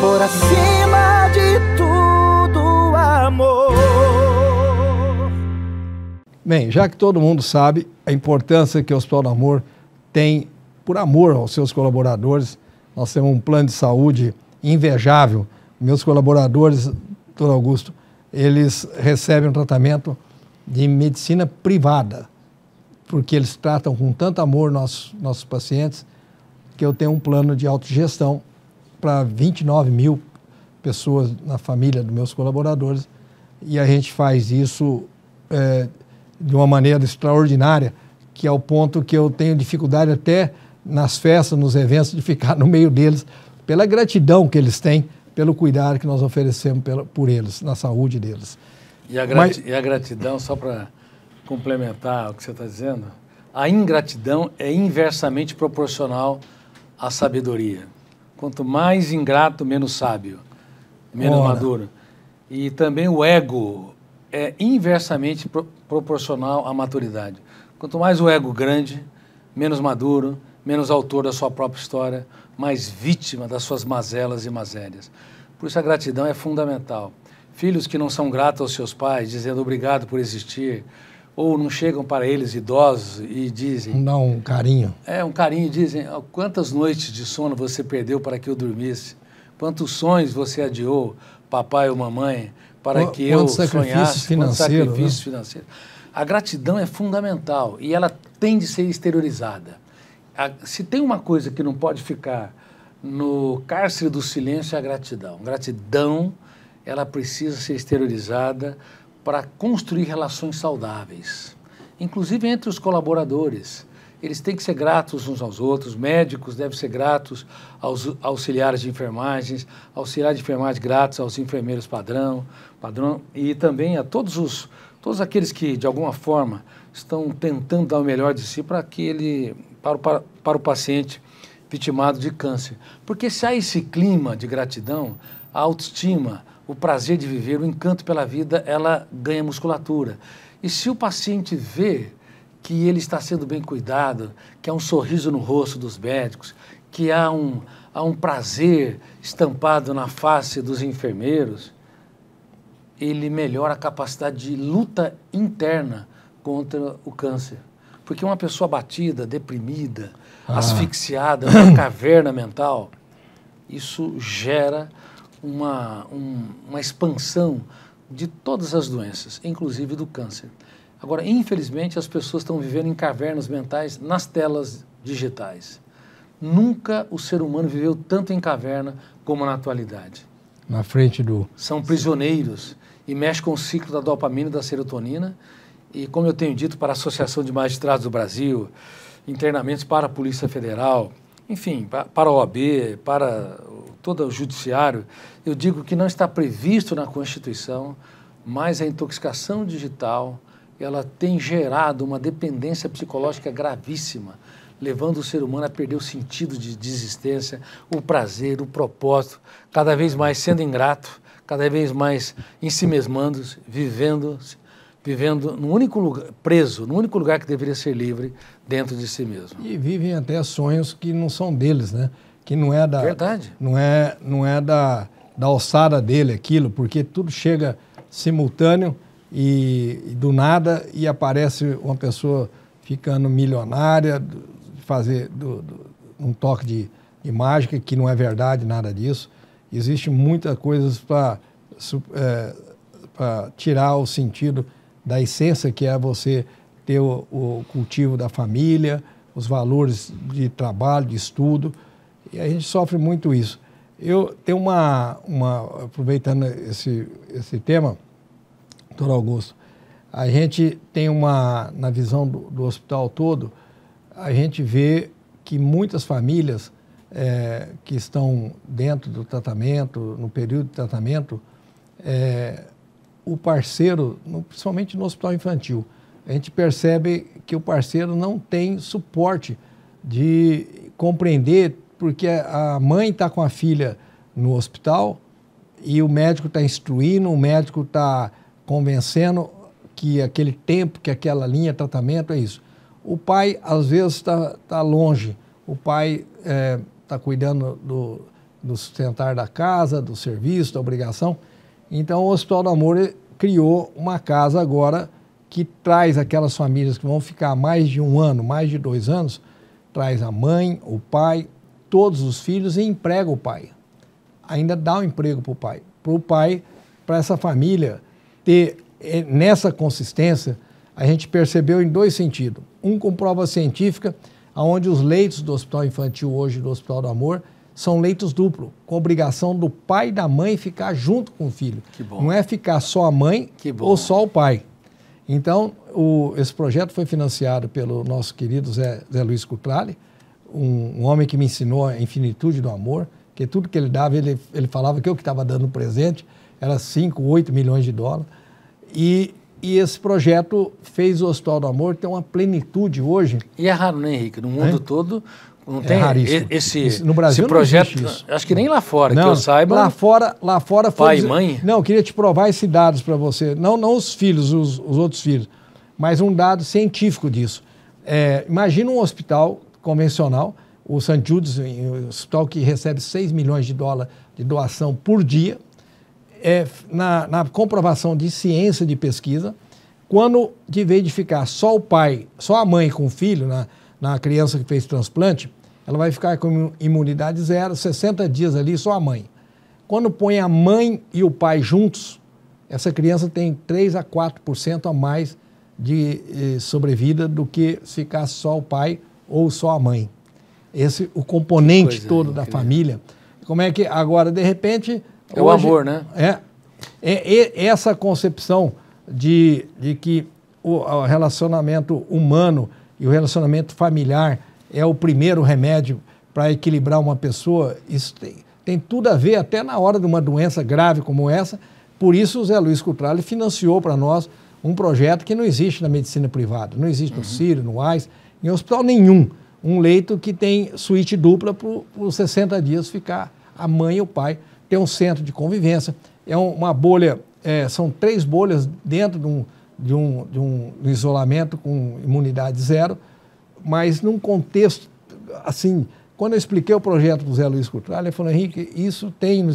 por acima de tudo, amor. Bem, já que todo mundo sabe a importância que o Hospital do Amor tem por amor aos seus colaboradores, nós temos um plano de saúde invejável. Meus colaboradores, doutor Augusto, eles recebem um tratamento de medicina privada, porque eles tratam com tanto amor nossos, nossos pacientes, que eu tenho um plano de autogestão para 29 mil pessoas na família dos meus colaboradores e a gente faz isso é, de uma maneira extraordinária, que é o ponto que eu tenho dificuldade até nas festas, nos eventos, de ficar no meio deles, pela gratidão que eles têm, pelo cuidado que nós oferecemos pela, por eles, na saúde deles. E a, Mas, e a gratidão, só para complementar o que você está dizendo, a ingratidão é inversamente proporcional à sabedoria. Quanto mais ingrato, menos sábio, menos Ora. maduro. E também o ego é inversamente pro proporcional à maturidade. Quanto mais o ego grande, menos maduro, menos autor da sua própria história, mais vítima das suas mazelas e mazérias. Por isso a gratidão é fundamental. Filhos que não são gratos aos seus pais, dizendo obrigado por existir, ou não chegam para eles idosos e dizem. Não, um carinho. É, um carinho. Dizem ah, quantas noites de sono você perdeu para que eu dormisse, quantos sonhos você adiou, papai ou mamãe, para Qu que eu sonhasse. Financeiro, quanto sacrifício né? financeiro. A gratidão é fundamental e ela tem de ser exteriorizada. A, se tem uma coisa que não pode ficar no cárcere do silêncio, é a gratidão. Gratidão, ela precisa ser exteriorizada para construir relações saudáveis, inclusive entre os colaboradores. Eles têm que ser gratos uns aos outros, médicos devem ser gratos aos auxiliares de enfermagens, auxiliares de enfermagem gratos aos enfermeiros padrão, padrão e também a todos os todos aqueles que de alguma forma estão tentando dar o melhor de si para que ele para o, para, para o paciente vitimado de câncer. Porque se há esse clima de gratidão, a autoestima, o prazer de viver, o encanto pela vida, ela ganha musculatura. E se o paciente vê que ele está sendo bem cuidado, que há um sorriso no rosto dos médicos, que há um, há um prazer estampado na face dos enfermeiros, ele melhora a capacidade de luta interna contra o câncer. Porque uma pessoa abatida, deprimida, ah. asfixiada, numa caverna mental, isso gera uma, um, uma expansão de todas as doenças, inclusive do câncer. Agora, infelizmente, as pessoas estão vivendo em cavernas mentais nas telas digitais. Nunca o ser humano viveu tanto em caverna como na atualidade. Na frente do. São prisioneiros e mexe com o ciclo da dopamina e da serotonina. E, como eu tenho dito para a Associação de Magistrados do Brasil, internamentos para a Polícia Federal, enfim, para a OAB, para todo o judiciário, eu digo que não está previsto na Constituição, mas a intoxicação digital ela tem gerado uma dependência psicológica gravíssima, levando o ser humano a perder o sentido de, de existência, o prazer, o propósito, cada vez mais sendo ingrato, cada vez mais si mesmando vivendo-se vivendo no único lugar, preso, no único lugar que deveria ser livre dentro de si mesmo. E vivem até sonhos que não são deles, né? Que não é da Verdade. não é não é da da alçada dele aquilo, porque tudo chega simultâneo e, e do nada e aparece uma pessoa ficando milionária, fazer do, do, um toque de, de mágica que não é verdade nada disso. Existe muitas coisas para é, tirar o sentido da essência que é você ter o, o cultivo da família, os valores de trabalho, de estudo. E a gente sofre muito isso. Eu tenho uma, uma aproveitando esse, esse tema, doutor Augusto, a gente tem uma, na visão do, do hospital todo, a gente vê que muitas famílias é, que estão dentro do tratamento, no período de tratamento, é, o parceiro, principalmente no hospital infantil, a gente percebe que o parceiro não tem suporte de compreender porque a mãe está com a filha no hospital e o médico está instruindo, o médico está convencendo que aquele tempo, que aquela linha de tratamento é isso. O pai, às vezes, está tá longe. O pai está eh, é, cuidando do, do sustentar da casa, do serviço, da obrigação. Então o Hospital do Amor criou uma casa agora que traz aquelas famílias que vão ficar mais de um ano, mais de dois anos, traz a mãe, o pai, todos os filhos e emprega o pai. Ainda dá um emprego para o pai. Para o pai, para essa família ter eh, nessa consistência, a gente percebeu em dois sentidos. Um com prova científica, onde os leitos do Hospital Infantil hoje, do Hospital do Amor, são leitos duplos, com obrigação do pai e da mãe ficar junto com o filho. Não é ficar só a mãe ou só o pai. Então, o, esse projeto foi financiado pelo nosso querido Zé, Zé Luiz Cutrale, um, um, homem que me ensinou a infinitude do amor, que tudo que ele dava, ele, ele falava que eu que estava dando presente, era 5, 8 milhões de dólares. E, e esse projeto fez o Hospital do Amor ter uma plenitude hoje. E é raro, né, Henrique? No mundo é? todo, não é tem raríssimo. Esse, esse, no Brasil esse projeto, acho que nem lá fora, não, que eu saiba. Lá fora, lá fora foi. Pai e mãe? Não, eu queria te provar esses dados para você. Não, não os filhos, os, os, outros filhos, mas um dado científico disso. É, imagina um hospital convencional, o St. Jude's, um hospital que recebe 6 milhões de dólares de doação por dia, é, na, na comprovação de ciência de pesquisa, quando de vez de ficar só o pai, só a mãe com o filho, na, na criança que fez transplante, ela vai ficar com imunidade zero, 60 dias ali, só a mãe. Quando põe a mãe e o pai juntos, essa criança tem 3 a 4% a mais de eh, sobrevida do que ficar só o pai ou só a mãe. Esse o componente todo é, da família. Como é que agora de repente é hoje, o amor, né? É, é, é essa concepção de, de que o, o relacionamento humano e o relacionamento familiar é o primeiro remédio para equilibrar uma pessoa, isso tem, tem tudo a ver até na hora de uma doença grave como essa. Por isso, o Zé Luiz Cutralho financiou para nós um projeto que não existe na medicina privada, não existe no uhum. Ciro, no AIS, em hospital nenhum. Um leito que tem suíte dupla para os 60 dias ficar a mãe e o pai, ter um centro de convivência. É uma bolha, é, são três bolhas dentro de um, de um, de um isolamento com imunidade zero mas num contexto assim. Quando eu expliquei o projeto do Zé Luiz Curtralha, ele falou: Henrique, isso tem,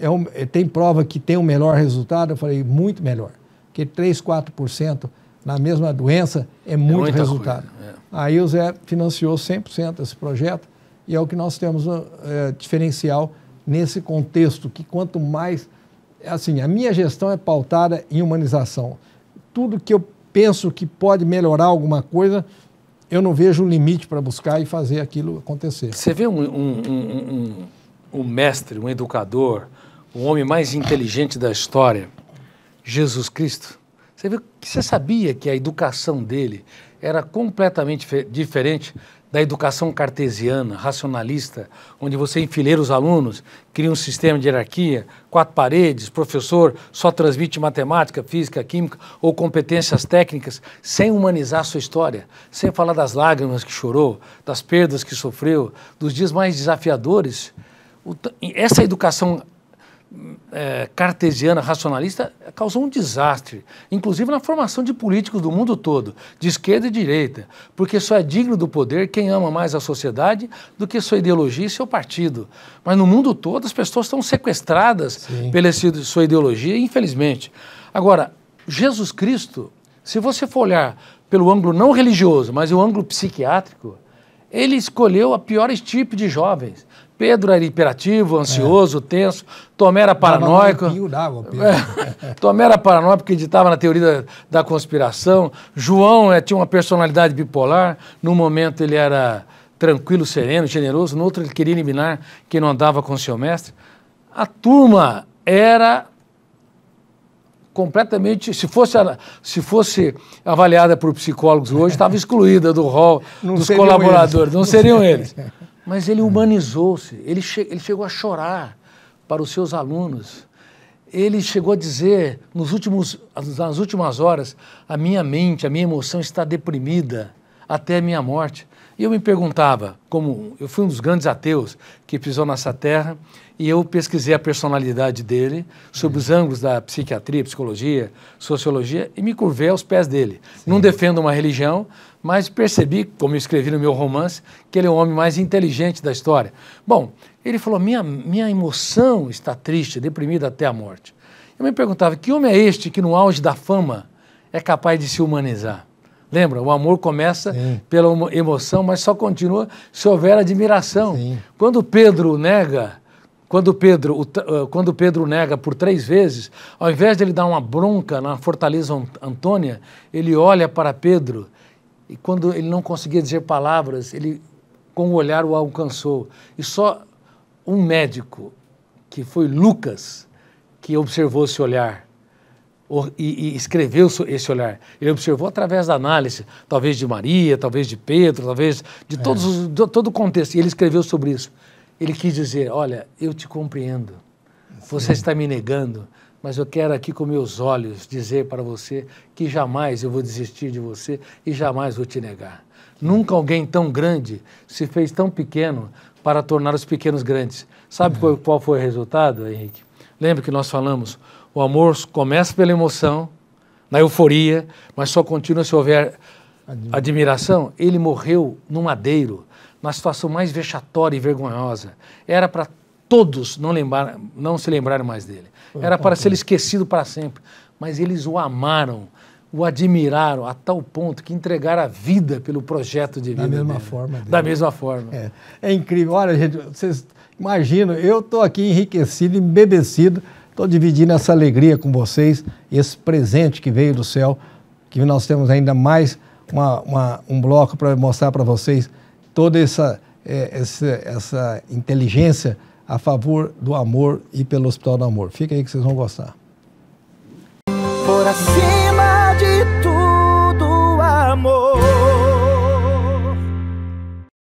é um, é, tem prova que tem um melhor resultado? Eu falei: muito melhor. Porque 3, 4% na mesma doença é, é muito é resultado. Coisa, é. Aí o Zé financiou 100% esse projeto e é o que nós temos um eh, é, diferencial nesse contexto que quanto mais assim a minha gestão é pautada em humanização tudo que eu penso que pode melhorar alguma coisa eu não vejo um limite para buscar e fazer aquilo acontecer. Você vê um, um, um, um, um mestre, um educador, o homem mais inteligente da história, Jesus Cristo. Você, viu, você sabia que a educação dele era completamente diferente da educação cartesiana, racionalista, onde você enfileira os alunos, cria um sistema de hierarquia, quatro paredes, professor só transmite matemática, física, química ou competências técnicas, sem humanizar a sua história, sem falar das lágrimas que chorou, das perdas que sofreu, dos dias mais desafiadores. Essa educação é, cartesiana, racionalista, causou um desastre, inclusive na formação de políticos do mundo todo, de esquerda e direita, porque só é digno do poder quem ama mais a sociedade do que sua ideologia e seu partido. Mas no mundo todo as pessoas estão sequestradas Sim. pela sua ideologia, infelizmente. Agora, Jesus Cristo, se você for olhar pelo ângulo não religioso, mas o ângulo psiquiátrico, ele escolheu a pior estirpe de jovens. Pedro era hiperativo, é. ansioso, é. tenso. Tomé era paranoico. Pio, dava, Pedro. É. Tomé era paranoico, acreditava na teoria da, da conspiração. João é, tinha uma personalidade bipolar. Num momento ele era tranquilo, sereno, generoso. No outro ele queria eliminar quem não andava com seu mestre. A turma era completamente, se fosse, se fosse avaliada por psicólogos hoje, estava excluída do rol não dos colaboradores. Eles. Não, seriam eles. Mas ele humanizou-se, ele, che ele chegou a chorar para os seus alunos. Ele chegou a dizer, nos últimos, nas últimas horas, a minha mente, a minha emoção está deprimida até a minha morte. E eu me perguntava, como eu fui um dos grandes ateus que pisou nessa terra, e eu pesquisei a personalidade dele, sobre os ângulos da psiquiatria, psicologia, sociologia, e me curvei aos pés dele. Sim. Não defendo uma religião, mas percebi, como eu escrevi no meu romance, que ele é o homem mais inteligente da história. Bom, ele falou: minha, minha emoção está triste, deprimida até a morte. Eu me perguntava: que homem é este que, no auge da fama, é capaz de se humanizar? Lembra, o amor começa Sim. pela emoção, mas só continua se houver admiração. Sim. Quando Pedro nega, quando Pedro, quando Pedro nega por três vezes, ao invés de ele dar uma bronca na fortaleza Antônia, ele olha para Pedro e quando ele não conseguia dizer palavras, ele com o olhar o alcançou. E só um médico, que foi Lucas, que observou esse olhar e, e escreveu esse olhar. Ele observou através da análise, talvez de Maria, talvez de Pedro, talvez de, é. todos é. de todo o contexto. E ele escreveu sobre isso. Ele quis dizer: Olha, eu te compreendo. Você Sim. está me negando mas eu quero aqui com meus olhos dizer para você que jamais eu vou desistir de você e jamais vou te negar. Nunca alguém tão grande se fez tão pequeno para tornar os pequenos grandes. Sabe uhum. qual foi o resultado, Henrique? Lembra que nós falamos, o amor começa pela emoção, na euforia, mas só continua se houver admiração. Ele morreu no madeiro, na situação mais vexatória e vergonhosa. Era para todos não, lembrar, não se lembraram mais dele. Era para ser esquecido para sempre. Mas eles o amaram, o admiraram a tal ponto que entregaram a vida pelo projeto de vida. Da mesma dele. forma. Dele. Da mesma forma. É. é incrível. Olha, gente, vocês imaginam, eu estou aqui enriquecido, embebecido, estou dividindo essa alegria com vocês, esse presente que veio do céu, que nós temos ainda mais uma, uma, um bloco para mostrar para vocês toda essa, é, essa, essa inteligência a favor do amor e pelo Hospital do Amor. Fica aí que vocês vão gostar. Por acima de tudo, amor.